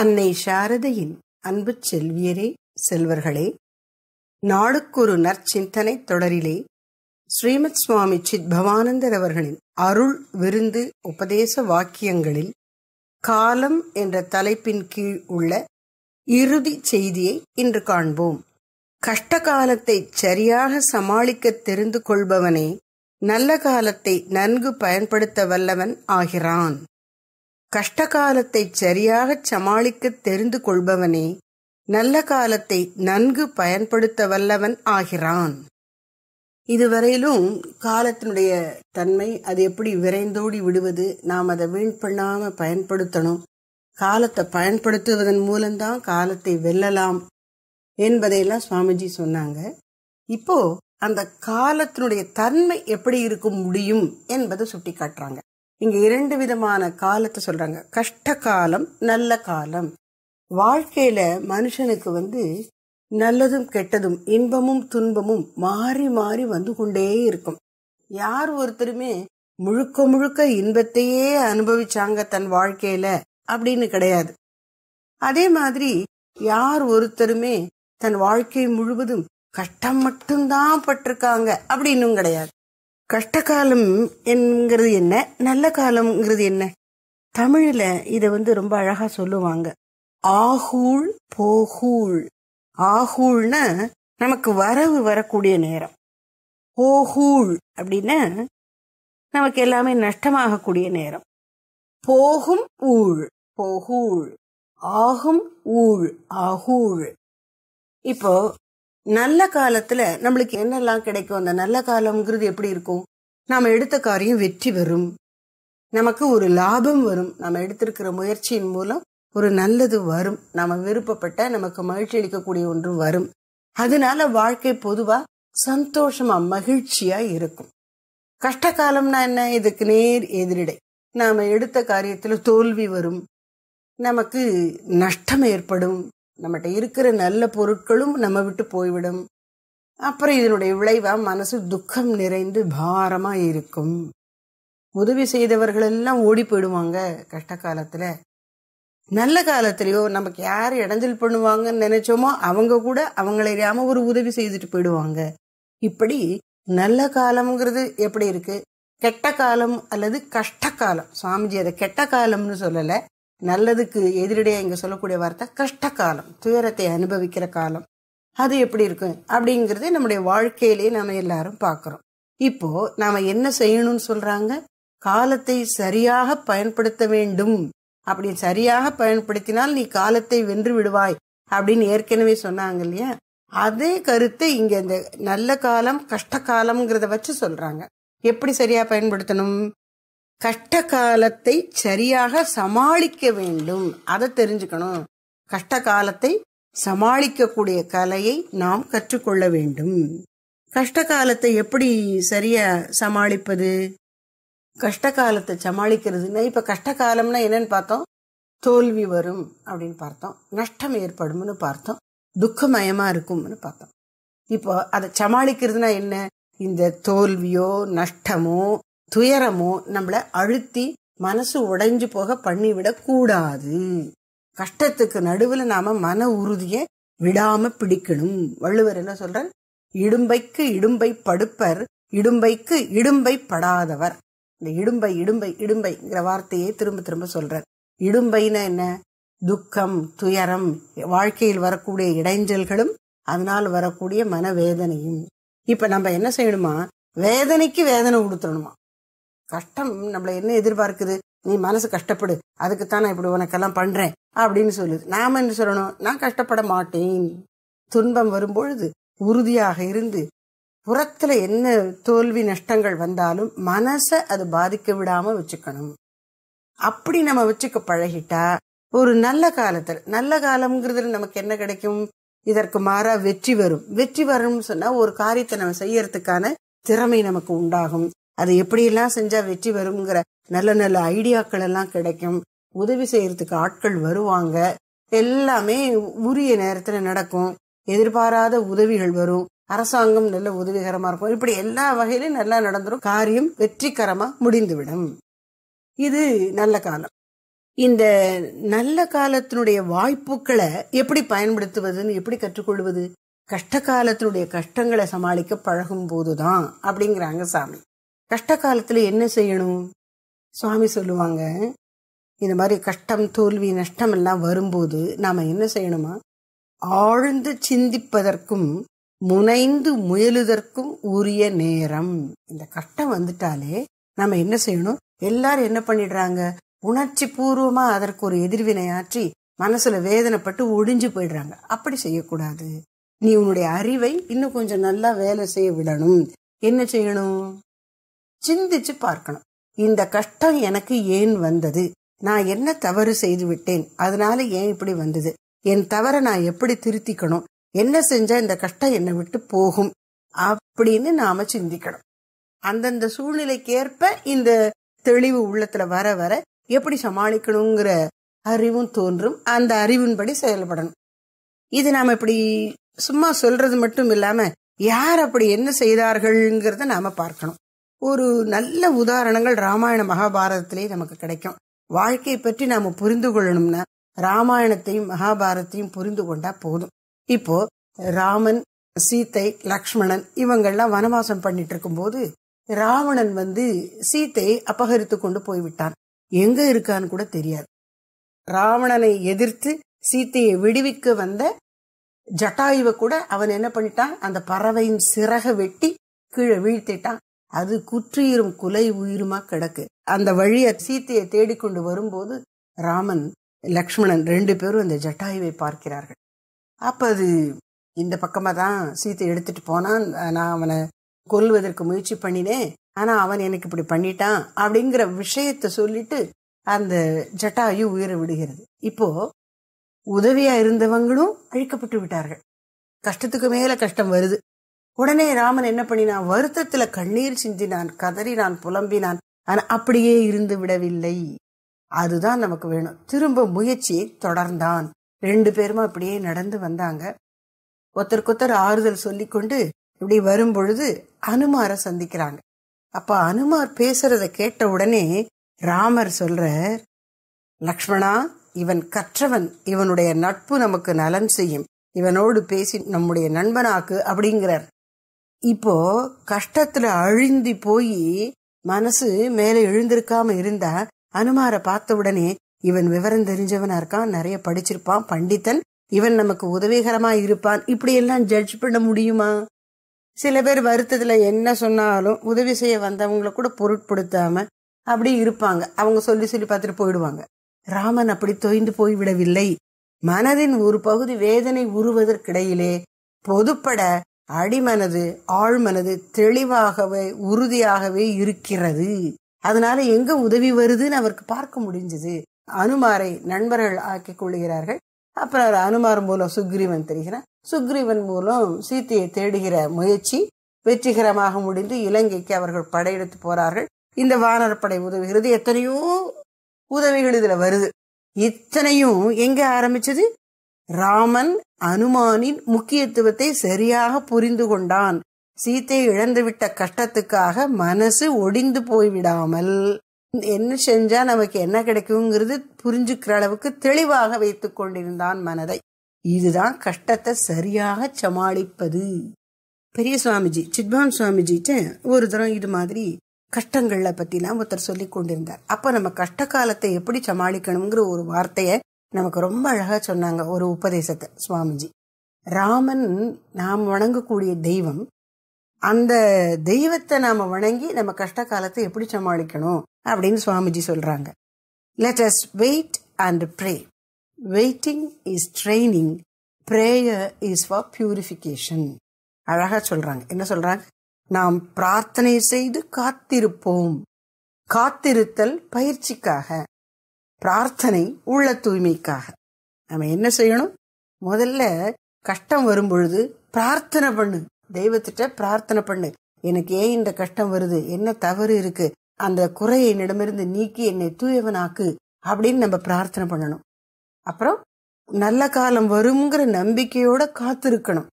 அன்னை சாரதையின் அன்பு செல்வியரே செல்வர்களே நாடுக்கொரு நற்சிந்தனை தொடரிலே ஸ்ரீமத் சுவாமி சித் பவானந்தர் அவர்களின் அருள் விருந்து உபதேச வாக்கியங்களில் காலம் என்ற தலைப்பின் கீழ் உள்ள இறுதி செய்தியை இன்று காண்போம் கஷ்ட காலத்தை சரியாக சமாளிக்க தெரிந்து கொள்பவனே நல்ல காலத்தை நன்கு பயன்படுத்த வல்லவன் ஆகிறான் கஷ்ட காலத்தை சரியாக சமாளிக்க தெரிந்து கொள்பவனே நல்ல காலத்தை நன்கு பயன்படுத்த வல்லவன் ஆகிறான் இதுவரையிலும் காலத்தினுடைய தன்மை அது எப்படி விரைந்தோடி விடுவது நாம் அதை வீண் பண்ணாம பயன்படுத்தணும் காலத்தை பயன்படுத்துவதன் மூலம்தான் காலத்தை வெல்லலாம் என்பதையெல்லாம் சுவாமிஜி சொன்னாங்க இப்போ அந்த காலத்தினுடைய தன்மை எப்படி இருக்க முடியும் என்பதை சுட்டி காட்டுறாங்க இங்க இரண்டு விதமான காலத்தை சொல்றாங்க கஷ்ட காலம் நல்ல காலம் வாழ்க்கையில மனுஷனுக்கு வந்து நல்லதும் கெட்டதும் இன்பமும் துன்பமும் மாறி மாறி வந்து கொண்டே இருக்கும் யார் ஒருத்தருமே முழுக்க முழுக்க இன்பத்தையே அனுபவிச்சாங்க தன் வாழ்க்கையில அப்படின்னு கிடையாது அதே மாதிரி யார் ஒருத்தருமே தன் வாழ்க்கை முழுவதும் கஷ்டம் மட்டும்தான் பட்டிருக்காங்க அப்படின்னும் கிடையாது கஷ்ட காலம் என்கிறது என்ன நல்ல காலம்ங்கிறது என்ன தமிழில் இதை வந்து ரொம்ப அழகா சொல்லுவாங்க ஆகூழ் போகூழ் ஆகூழ்னா நமக்கு வரவு வரக்கூடிய நேரம் போகூழ் அப்படின்னா நமக்கு எல்லாமே நஷ்டமாகக்கூடிய நேரம் போகும் ஊழ் போகூழ் ஆகும் ஊழ் ஆகூழ் இப்போ நல்ல காலத்துல நம்மளுக்கு என்னெல்லாம் கிடைக்கும் அந்த நல்ல காலம்ங்கிறது எப்படி இருக்கும் நாம எடுத்த காரியம் வெற்றி வரும் நமக்கு ஒரு லாபம் வரும் நம்ம எடுத்திருக்கிற முயற்சியின் மூலம் ஒரு நல்லது வரும் நம்ம விருப்பப்பட்ட நமக்கு மகிழ்ச்சி அளிக்கக்கூடிய ஒன்று வரும் அதனால வாழ்க்கை பொதுவா சந்தோஷமா மகிழ்ச்சியா இருக்கும் கஷ்ட காலம்னா என்ன இதுக்கு நேர் எதிரிடை நாம எடுத்த காரியத்துல தோல்வி வரும் நமக்கு நஷ்டம் ஏற்படும் நம்மகிட்ட இருக்கிற நல்ல பொருட்களும் நம்ம விட்டு போய்விடும் அப்புறம் இதனுடைய விளைவாக மனசு துக்கம் நிறைந்து பாரமாக இருக்கும் உதவி செய்தவர்கள் எல்லாம் ஓடி போயிடுவாங்க கஷ்ட காலத்தில் நல்ல காலத்திலயோ நமக்கு யார் இடைஞ்சல் பண்ணுவாங்கன்னு நினைச்சோமோ அவங்க கூட அவங்கள அறியாமல் ஒரு உதவி செய்துட்டு போயிடுவாங்க இப்படி நல்ல காலம்ங்கிறது எப்படி இருக்கு கெட்ட காலம் அல்லது கஷ்ட காலம் சுவாமிஜி அதை கெட்ட காலம்னு சொல்லலை நல்லதுக்கு எதிரடையாக இங்கே சொல்லக்கூடிய வார்த்தை கஷ்ட காலம் துயரத்தை அனுபவிக்கிற காலம் அது எப்படி இருக்கும் அப்படிங்கிறதே நம்முடைய வாழ்க்கையிலேயே நம்ம எல்லாரும் பார்க்குறோம் இப்போ நாம என்ன செய்யணும்னு சொல்றாங்க காலத்தை சரியாக பயன்படுத்த வேண்டும் அப்படி சரியாக பயன்படுத்தினால் நீ காலத்தை வென்று விடுவாய் அப்படின்னு ஏற்கனவே சொன்னாங்க இல்லையா அதே கருத்தை இங்க இந்த நல்ல காலம் கஷ்ட காலம்ங்கிறத வச்சு சொல்றாங்க எப்படி சரியா பயன்படுத்தணும் கஷ்ட காலத்தை சரியாக சமாளிக்க வேண்டும் அதை தெரிஞ்சுக்கணும் கஷ்ட காலத்தை சமாளிக்கக்கூடிய கலையை நாம் கற்றுக்கொள்ள வேண்டும் கஷ்ட காலத்தை எப்படி சரியா சமாளிப்பது கஷ்ட காலத்தை சமாளிக்கிறதுனா இப்போ கஷ்ட காலம்னா என்னன்னு பார்த்தோம் தோல்வி வரும் அப்படின்னு பார்த்தோம் நஷ்டம் ஏற்படும்னு பார்த்தோம் துக்கமயமாக இருக்கும்னு பார்த்தோம் இப்போ அதை சமாளிக்கிறதுனா என்ன இந்த தோல்வியோ நஷ்டமோ துயரமோ நம்மள அழுத்தி மனசு உடைஞ்சு போக பண்ணிவிடக் கூடாது கஷ்டத்துக்கு நடுவுல நாம மன உறுதிய விடாம பிடிக்கணும் வள்ளுவர் என்ன சொல்ற இடும்பைக்கு இடும்பை படுப்பர் இடும்பைக்கு இடும்பை படாதவர் இந்த இடும்பை இடும்பை இடும்பைங்கிற வார்த்தையை திரும்ப திரும்ப சொல்ற இடும்பைனா என்ன துக்கம் துயரம் வாழ்க்கையில் வரக்கூடிய இடைஞ்சல்களும் அதனால் வரக்கூடிய மனவேதனையும் இப்ப நம்ம என்ன செய்யணுமா வேதனைக்கு வேதனை கொடுத்துடணுமா கஷ்டம் நம்மளை என்ன எதிர்பார்க்குது நீ மனசு கஷ்டப்படு அதுக்குத்தான் நான் இப்படி உனக்கெல்லாம் பண்ணுறேன் அப்படின்னு சொல்லுது நாம என்ன சொல்லணும் நான் கஷ்டப்பட மாட்டேன் துன்பம் வரும்பொழுது உறுதியாக இருந்து புறத்தில் என்ன தோல்வி நஷ்டங்கள் வந்தாலும் மனசை அது பாதிக்க விடாமல் வச்சுக்கணும் அப்படி நம்ம வச்சுக்க பழகிட்டா ஒரு நல்ல காலத்தில் நல்ல காலம்ங்கிறது நமக்கு என்ன கிடைக்கும் இதற்கு மாறா வெற்றி வரும் வெற்றி வரும்னு சொன்னா ஒரு காரியத்தை நம்ம செய்யறதுக்கான திறமை நமக்கு உண்டாகும் அது எப்படியெல்லாம் செஞ்சா வெற்றி வருங்கிற நல்ல நல்ல ஐடியாக்கள் எல்லாம் கிடைக்கும் உதவி செய்யறதுக்கு ஆட்கள் வருவாங்க எல்லாமே உரிய நேரத்துல நடக்கும் எதிர்பாராத உதவிகள் வரும் அரசாங்கம் நல்ல உதவிகரமா இருக்கும் இப்படி எல்லா வகையிலும் நல்லா நடந்துரும் காரியம் வெற்றிகரமா முடிந்துவிடும் இது நல்ல காலம் இந்த நல்ல காலத்தினுடைய வாய்ப்புகளை எப்படி பயன்படுத்துவதுன்னு எப்படி கற்றுக்கொள்வது கஷ்ட காலத்தினுடைய கஷ்டங்களை சமாளிக்க பழகும் போதுதான் அப்படிங்கிறாங்க சாமி கஷ்ட காலத்தில் என்ன செய்யணும் சுவாமி சொல்லுவாங்க இந்த மாதிரி கஷ்டம் தோல்வி நஷ்டம் எல்லாம் வரும்போது நாம் என்ன செய்யணுமா ஆழ்ந்து சிந்திப்பதற்கும் முனைந்து முயலுதற்கும் உரிய நேரம் இந்த கஷ்டம் வந்துட்டாலே நம்ம என்ன செய்யணும் எல்லாரும் என்ன பண்ணிடுறாங்க உணர்ச்சி பூர்வமா அதற்கு ஒரு எதிர்வினையாற்றி மனசுல வேதனைப்பட்டு ஒடிஞ்சு போயிடுறாங்க அப்படி செய்யக்கூடாது நீ உன்னுடைய அறிவை இன்னும் கொஞ்சம் நல்லா வேலை செய்ய விடணும் என்ன செய்யணும் சிந்திச்சு பார்க்கணும் இந்த கஷ்டம் எனக்கு ஏன் வந்தது நான் என்ன தவறு செய்து விட்டேன் அதனால ஏன் இப்படி வந்தது என் தவறை நான் எப்படி திருத்திக்கணும் என்ன செஞ்சா இந்த கஷ்டம் என்னை விட்டு போகும் அப்படின்னு நாம சிந்திக்கணும் அந்தந்த சூழ்நிலைக்கேற்ப இந்த தெளிவு உள்ளத்துல வர வர எப்படி சமாளிக்கணுங்கிற அறிவும் தோன்றும் அந்த அறிவின்படி செயல்படணும் இது நாம் இப்படி சும்மா சொல்றது மட்டும் இல்லாம யார் அப்படி என்ன செய்தார்கள்ங்கிறத நாம பார்க்கணும் ஒரு நல்ல உதாரணங்கள் ராமாயண மகாபாரதத்திலே நமக்கு கிடைக்கும் வாழ்க்கையை பற்றி நாம புரிந்து கொள்ளணும்னா ராமாயணத்தையும் மகாபாரத்தையும் புரிந்து கொண்டா போதும் இப்போ ராமன் சீத்தை லக்ஷ்மணன் இவங்கெல்லாம் வனவாசம் பண்ணிட்டு இருக்கும் போது ராவணன் வந்து சீத்தையை அபகரித்து கொண்டு போய்விட்டான் எங்க இருக்கான்னு கூட தெரியாது ராவணனை எதிர்த்து சீத்தையை விடுவிக்க வந்த ஜட்டாயுவை கூட அவன் என்ன பண்ணிட்டான் அந்த பறவையின் சிறக வெட்டி கீழே வீழ்த்திட்டான் அது குற்றியிரும் குலை உயிருமா கிடக்கு அந்த வழிய சீத்தையை தேடிக்கொண்டு வரும்போது ராமன் லக்ஷ்மணன் ரெண்டு பேரும் அந்த ஜட்டாயுவை பார்க்கிறார்கள் அப்ப அது இந்த பக்கமா தான் சீத்தை எடுத்துட்டு போனான் நான் அவனை கொல்வதற்கு முயற்சி பண்ணினேன் ஆனா அவன் எனக்கு இப்படி பண்ணிட்டான் அப்படிங்கிற விஷயத்த சொல்லிட்டு அந்த ஜட்டாயு உயிரை விடுகிறது இப்போ உதவியா இருந்தவங்களும் அழிக்கப்பட்டு விட்டார்கள் கஷ்டத்துக்கு மேல கஷ்டம் வருது உடனே ராமன் என்ன பண்ணினான் வருத்தத்துல கண்ணீர் சிந்தினான் கதறினான் புலம்பினான் ஆனா அப்படியே இருந்து விடவில்லை அதுதான் நமக்கு வேணும் திரும்ப முயற்சியை தொடர்ந்தான் ரெண்டு பேரும் அப்படியே நடந்து வந்தாங்க ஒருத்தருக்கொத்தர் ஆறுதல் கொண்டு இப்படி வரும் பொழுது அனுமார சந்திக்கிறாங்க அப்ப அனுமார் பேசுறத கேட்ட உடனே ராமர் சொல்ற லக்ஷ்மணா இவன் கற்றவன் இவனுடைய நட்பு நமக்கு நலன் செய்யும் இவனோடு பேசி நம்முடைய நண்பனாக்கு அப்படிங்கிறார் இப்போ கஷ்டத்துல அழிந்து போய் மனசு மேலே எழுந்திருக்காம இருந்தா அனுமார பார்த்த உடனே இவன் விவரம் தெரிஞ்சவனா இருக்கான் நிறைய படிச்சிருப்பான் பண்டித்தன் இவன் நமக்கு உதவிகரமா இருப்பான் இப்படி எல்லாம் ஜட்ஜ் பண்ண முடியுமா சில பேர் வருத்தத்துல என்ன சொன்னாலும் உதவி செய்ய வந்தவங்கள கூட பொருட்படுத்தாம அப்படி இருப்பாங்க அவங்க சொல்லி சொல்லி பார்த்துட்டு போயிடுவாங்க ராமன் அப்படி தொய்ந்து போய்விடவில்லை மனதின் ஒரு பகுதி வேதனை உருவதற்கிடையிலே பொதுப்பட அடிமனது ஆழ்மனது தெளிவாகவே உறுதியாகவே இருக்கிறது அதனால எங்க உதவி வருதுன்னு அவருக்கு பார்க்க முடிஞ்சது அனுமாரை நண்பர்கள் ஆக்கி கொள்கிறார்கள் அப்புறம் அனுமார் மூலம் சுக்ரீவன் தெரிகிறான் சுக்ரீவன் மூலம் சீத்தையை தேடுகிற முயற்சி வெற்றிகரமாக முடிந்து இலங்கைக்கு அவர்கள் படையெடுத்து போறார்கள் இந்த வானரப்படை உதவுகிறது எத்தனையோ உதவிகள் இதுல வருது இத்தனையும் எங்க ஆரம்பிச்சது ராமன் அனுமானின் முக்கியத்துவத்தை சரியாக புரிந்து கொண்டான் சீத்தை இழந்துவிட்ட கஷ்டத்துக்காக மனசு ஒடிந்து போய்விடாமல் என்ன செஞ்சா நமக்கு என்ன கிடைக்குங்கிறது புரிஞ்சுக்கிற அளவுக்கு தெளிவாக வைத்து கொண்டிருந்தான் மனதை இதுதான் கஷ்டத்தை சரியாக சமாளிப்பது பெரிய சுவாமிஜி சித்பான் சுவாமிஜிட்ட ஒரு தரம் இது மாதிரி கஷ்டங்களை பற்றிலாம் ஒருத்தர் சொல்லி கொண்டிருந்தார் அப்போ நம்ம கஷ்ட காலத்தை எப்படி சமாளிக்கணுங்கிற ஒரு வார்த்தையை நமக்கு ரொம்ப அழகாக சொன்னாங்க ஒரு உபதேசத்தை சுவாமிஜி ராமன் நாம் வணங்கக்கூடிய தெய்வம் அந்த தெய்வத்தை நாம் வணங்கி நம்ம கஷ்ட காலத்தை எப்படி சமாளிக்கணும் அப்படின்னு சுவாமிஜி சொல்கிறாங்க let us wait and pray waiting is training prayer is for purification அழகாக சொல்கிறாங்க என்ன சொல்கிறாங்க நாம் பிரார்த்தனை செய்து காத்திருப்போம் காத்திருத்தல் பயிற்சிக்காக பிரார்த்தனை உள்ள தூய்மைக்காக நம்ம என்ன செய்யணும் முதல்ல கஷ்டம் வரும்பொழுது பிரார்த்தனை பண்ணு தெய்வத்திட்ட பிரார்த்தனை பண்ணு எனக்கு ஏன் இந்த கஷ்டம் வருது என்ன தவறு இருக்கு அந்த குறையை என்னிடமிருந்து நீக்கி என்னை தூயவனாக்கு அப்படின்னு நம்ம பிரார்த்தனை பண்ணணும் அப்புறம் நல்ல காலம் வருங்கிற நம்பிக்கையோட காத்திருக்கணும்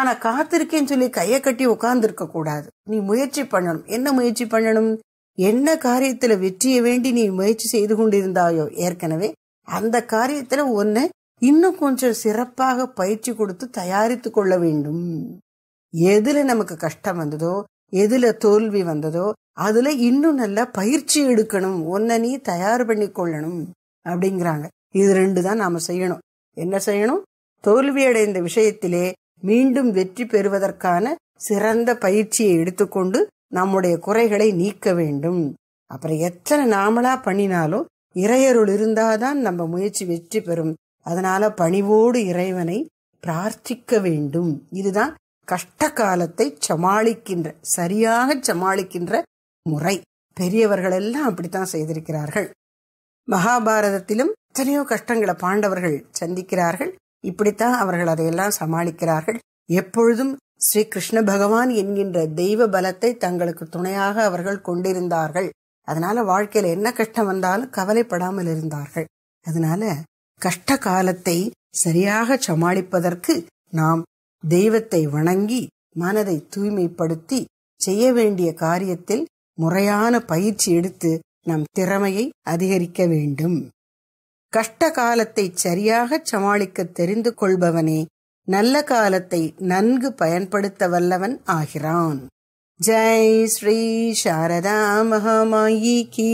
ஆனா காத்திருக்கேன்னு சொல்லி கையை கட்டி இருக்க கூடாது நீ முயற்சி பண்ணணும் என்ன முயற்சி பண்ணணும் என்ன காரியத்துல வெற்றியை வேண்டி நீ முயற்சி செய்து கொண்டிருந்தாயோ ஏற்கனவே அந்த காரியத்துல ஒன்னு இன்னும் கொஞ்சம் சிறப்பாக பயிற்சி கொடுத்து தயாரித்து கொள்ள வேண்டும் எதுல நமக்கு கஷ்டம் வந்ததோ எதுல தோல்வி வந்ததோ அதுல இன்னும் நல்ல பயிற்சி எடுக்கணும் உன்னை நீ தயார் பண்ணி கொள்ளணும் அப்படிங்கிறாங்க இது ரெண்டு தான் நாம செய்யணும் என்ன செய்யணும் தோல்வி அடைந்த விஷயத்திலே மீண்டும் வெற்றி பெறுவதற்கான சிறந்த பயிற்சியை எடுத்துக்கொண்டு நம்முடைய குறைகளை நீக்க வேண்டும் அப்புறம் எத்தனை நாமளா பண்ணினாலும் இறையருள் இருந்தாதான் நம்ம முயற்சி வெற்றி பெறும் அதனால பணிவோடு இறைவனை பிரார்த்திக்க வேண்டும் இதுதான் கஷ்ட காலத்தை சமாளிக்கின்ற சரியாக சமாளிக்கின்ற முறை பெரியவர்கள் எல்லாம் அப்படித்தான் செய்திருக்கிறார்கள் மகாபாரதத்திலும் எத்தனையோ கஷ்டங்களை பாண்டவர்கள் சந்திக்கிறார்கள் இப்படித்தான் அவர்கள் அதையெல்லாம் சமாளிக்கிறார்கள் எப்பொழுதும் ஸ்ரீ கிருஷ்ண பகவான் என்கின்ற தெய்வ பலத்தை தங்களுக்கு துணையாக அவர்கள் கொண்டிருந்தார்கள் அதனால வாழ்க்கையில என்ன கஷ்டம் வந்தாலும் கவலைப்படாமல் இருந்தார்கள் அதனால கஷ்ட காலத்தை சரியாக சமாளிப்பதற்கு நாம் தெய்வத்தை வணங்கி மனதை தூய்மைப்படுத்தி செய்ய வேண்டிய காரியத்தில் முறையான பயிற்சி எடுத்து நம் திறமையை அதிகரிக்க வேண்டும் கஷ்ட காலத்தை சரியாக சமாளிக்க தெரிந்து கொள்பவனே நல்ல காலத்தை நன்கு பயன்படுத்த வல்லவன் ஆகிறான் ஜெய் ஸ்ரீ சாரதா மகாமாயி கி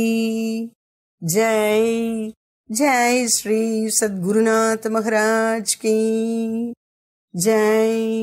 ஜெய் ஜெய் ஸ்ரீ சத்குருநாத் மகராஜ் கி ஜெய்